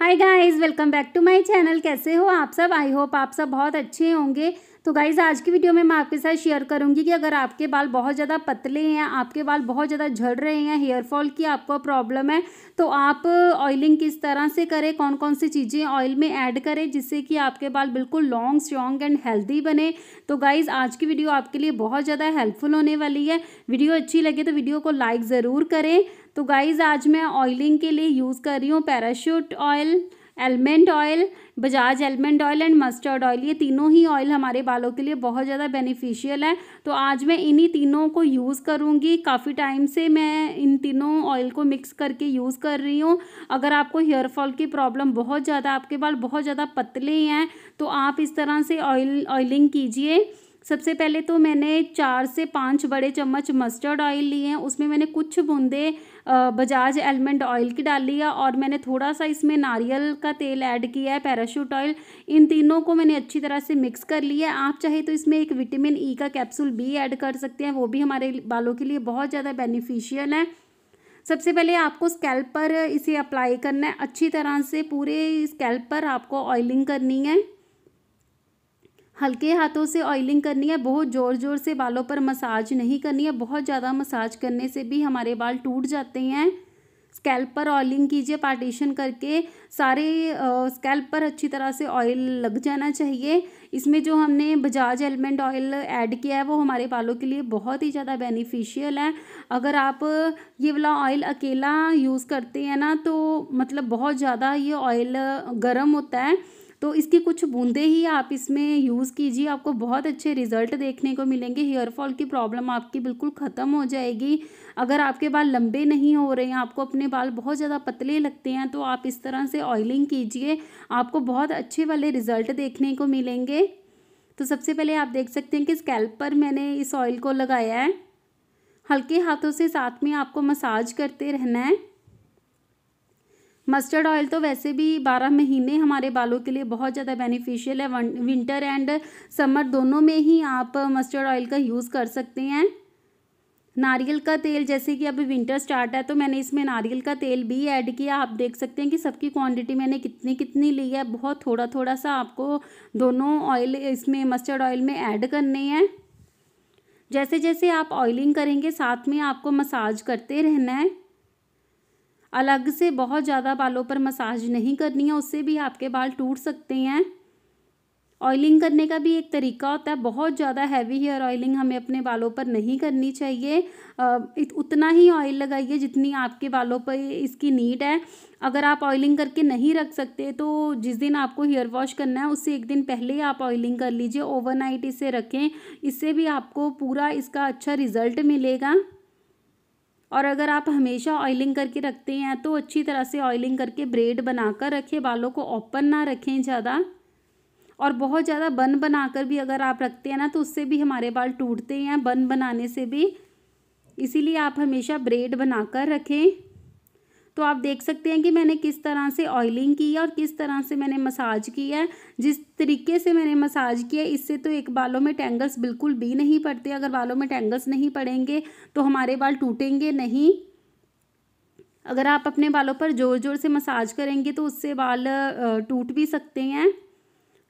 hi guys welcome back to my channel कैसे हो आप सब आई होप आप सब बहुत अच्छे होंगे तो गाइज़ आज की वीडियो में मैं आपके साथ शेयर करूँगी कि अगर आपके बाल बहुत ज़्यादा पतले हैं आपके बाल बहुत ज़्यादा झड़ रहे हैं हेयरफॉल की आपको प्रॉब्लम है तो आप ऑयलिंग किस तरह से करें कौन कौन सी चीज़ें ऑयल में ऐड करें जिससे कि आपके बाल बिल्कुल लॉन्ग स्ट्रॉन्ग एंड हेल्दी बने तो गाइज़ आज की वीडियो आपके लिए बहुत ज़्यादा हेल्पफुल होने वाली है वीडियो अच्छी लगे तो वीडियो को लाइक ज़रूर करें तो गाइज़ आज मैं ऑयलिंग के लिए यूज़ कर रही हूँ Parachute oil almond oil Bajaj almond oil and mustard oil ये तीनों ही ऑयल हमारे बालों के लिए बहुत ज़्यादा बेनिफिशियल है तो आज मैं इन्हीं तीनों को यूज़ करूँगी काफ़ी टाइम से मैं इन तीनों ऑयल को मिक्स करके यूज़ कर रही हूँ अगर आपको हेयर फॉल की प्रॉब्लम बहुत ज़्यादा आपके बाल बहुत ज़्यादा पतले हैं तो आप इस तरह से ऑयल ऑयलिंग कीजिए सबसे पहले तो मैंने चार से पाँच बड़े चम्मच मस्टर्ड ऑयल लिए हैं उसमें मैंने कुछ बूंदे बजाज एलमंड ऑयल की डाल लिया और मैंने थोड़ा सा इसमें नारियल का तेल ऐड किया है पैराशूट ऑयल इन तीनों को मैंने अच्छी तरह से मिक्स कर लिया है आप चाहे तो इसमें एक विटामिन ई e का कैप्सूल भी ऐड कर सकते हैं वो भी हमारे बालों के लिए बहुत ज़्यादा बेनिफिशियल है सबसे पहले आपको स्कैल्प पर इसे अप्लाई करना है अच्छी तरह से पूरे स्कैल्प पर आपको ऑयलिंग करनी है हल्के हाथों से ऑयलिंग करनी है बहुत ज़ोर ज़ोर से बालों पर मसाज नहीं करनी है बहुत ज़्यादा मसाज करने से भी हमारे बाल टूट जाते हैं स्कैल्प पर ऑयलिंग कीजिए पार्टीशन करके सारे स्कैल्प पर अच्छी तरह से ऑयल लग जाना चाहिए इसमें जो हमने बजाज एलमंड ऑयल ऐड किया है वो हमारे बालों के लिए बहुत ही ज़्यादा बेनिफिशियल है अगर आप ये वाला ऑयल अकेला यूज़ करते हैं ना तो मतलब बहुत ज़्यादा ये ऑयल गर्म होता है तो इसकी कुछ बूंदें ही आप इसमें यूज़ कीजिए आपको बहुत अच्छे रिजल्ट देखने को मिलेंगे हेयर फॉल की प्रॉब्लम आपकी बिल्कुल ख़त्म हो जाएगी अगर आपके बाल लंबे नहीं हो रहे हैं आपको अपने बाल बहुत ज़्यादा पतले लगते हैं तो आप इस तरह से ऑयलिंग कीजिए आपको बहुत अच्छे वाले रिजल्ट देखने को मिलेंगे तो सबसे पहले आप देख सकते हैं कि स्कैल्प पर मैंने इस ऑयल को लगाया है हल्के हाथों से साथ में आपको मसाज करते रहना है मस्टर्ड ऑयल तो वैसे भी बारह महीने हमारे बालों के लिए बहुत ज़्यादा बेनिफिशियल है विंटर एंड समर दोनों में ही आप मस्टर्ड ऑयल का यूज़ कर सकते हैं नारियल का तेल जैसे कि अभी विंटर स्टार्ट है तो मैंने इसमें नारियल का तेल भी ऐड किया आप देख सकते हैं कि सबकी क्वांटिटी मैंने कितनी कितनी ली है बहुत थोड़ा थोड़ा सा आपको दोनों ऑयल इसमें मस्टर्ड ऑयल में ऐड करने हैं जैसे जैसे आप ऑयलिंग करेंगे साथ में आपको मसाज करते रहना है अलग से बहुत ज़्यादा बालों पर मसाज नहीं करनी है उससे भी आपके बाल टूट सकते हैं ऑयलिंग करने का भी एक तरीका होता है बहुत ज़्यादा हैवी हेयर ऑयलिंग हमें अपने बालों पर नहीं करनी चाहिए उतना ही ऑयल लगाइए जितनी आपके बालों पर इसकी नीड है अगर आप ऑयलिंग करके नहीं रख सकते तो जिस दिन आपको हेयर वॉश करना है उससे एक दिन पहले ही आप ऑयलिंग कर लीजिए ओवरनाइट इसे रखें इससे भी आपको पूरा इसका अच्छा रिज़ल्ट मिलेगा और अगर आप हमेशा ऑयलिंग करके रखते हैं तो अच्छी तरह से ऑयलिंग करके ब्रेड बनाकर रखें बालों को ओपन ना रखें ज़्यादा और बहुत ज़्यादा बन बनाकर भी अगर आप रखते हैं ना तो उससे भी हमारे बाल टूटते हैं बन बनाने से भी इसीलिए आप हमेशा ब्रेड बनाकर रखें तो आप देख सकते हैं कि मैंने किस तरह से ऑयलिंग की है और किस तरह से मैंने मसाज की है जिस तरीके से मैंने मसाज किया है इससे तो एक बालों में टेंगल्स बिल्कुल भी नहीं पड़ते अगर बालों में टेंगल्स नहीं पड़ेंगे तो हमारे बाल टूटेंगे नहीं अगर आप अपने बालों पर ज़ोर ज़ोर से मसाज करेंगे तो उससे बाल टूट भी सकते हैं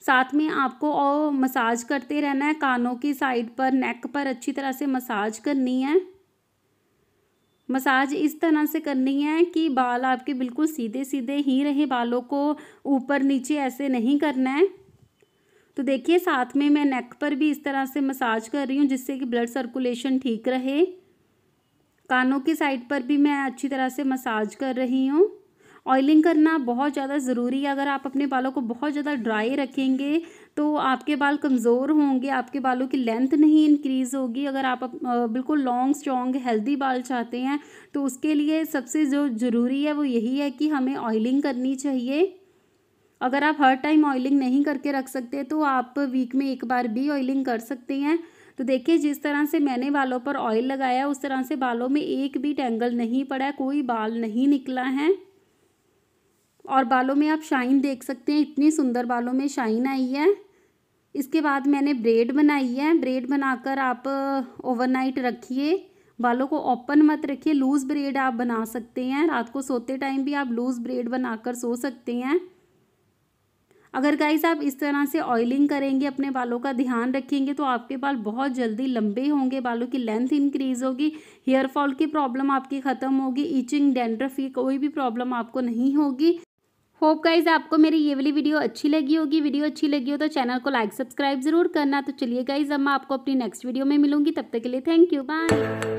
साथ में आपको और मसाज करते रहना है कानों की साइड पर नेक पर अच्छी तरह से मसाज करनी है मसाज इस तरह से करनी है कि बाल आपके बिल्कुल सीधे सीधे ही रहे बालों को ऊपर नीचे ऐसे नहीं करना है तो देखिए साथ में मैं नेक पर भी इस तरह से मसाज कर रही हूँ जिससे कि ब्लड सर्कुलेशन ठीक रहे कानों की साइड पर भी मैं अच्छी तरह से मसाज कर रही हूँ ऑयलिंग करना बहुत ज़्यादा ज़रूरी है अगर आप अपने बालों को बहुत ज़्यादा ड्राई रखेंगे तो आपके बाल कमज़ोर होंगे आपके बालों की लेंथ नहीं इंक्रीज़ होगी अगर आप बिल्कुल लॉन्ग स्ट्रॉन्ग हेल्दी बाल चाहते हैं तो उसके लिए सबसे जो ज़रूरी है वो यही है कि हमें ऑयलिंग करनी चाहिए अगर आप हर टाइम ऑयलिंग नहीं करके रख सकते तो आप वीक में एक बार भी ऑयलिंग कर सकते हैं तो देखिए जिस तरह से मैंने बालों पर ऑयल लगाया उस तरह से बालों में एक भी टेंगल नहीं पड़ा कोई बाल नहीं निकला है और बालों में आप शाइन देख सकते हैं इतनी सुंदर बालों में शाइन आई है इसके बाद मैंने ब्रेड बनाई है ब्रेड बनाकर आप ओवरनाइट uh, रखिए बालों को ओपन मत रखिए लूज़ ब्रेड आप बना सकते हैं रात को सोते टाइम भी आप लूज़ ब्रेड बनाकर सो सकते हैं अगर गाइस आप इस तरह से ऑयलिंग करेंगे अपने बालों का ध्यान रखेंगे तो आपके बाल बहुत जल्दी लंबे होंगे बालों की लेंथ इंक्रीज़ होगी हेयर फॉल की प्रॉब्लम आपकी ख़त्म होगी ईचिंग डेंड्रफ की कोई भी प्रॉब्लम आपको नहीं होगी होप गाइज आपको मेरी ये वाली वीडियो अच्छी लगी होगी वीडियो अच्छी लगी हो तो चैनल को लाइक सब्सक्राइब जरूर करना तो चलिए गाइज अब मैं आपको अपनी नेक्स्ट वीडियो में मिलूंगी तब तक के लिए थैंक यू बाय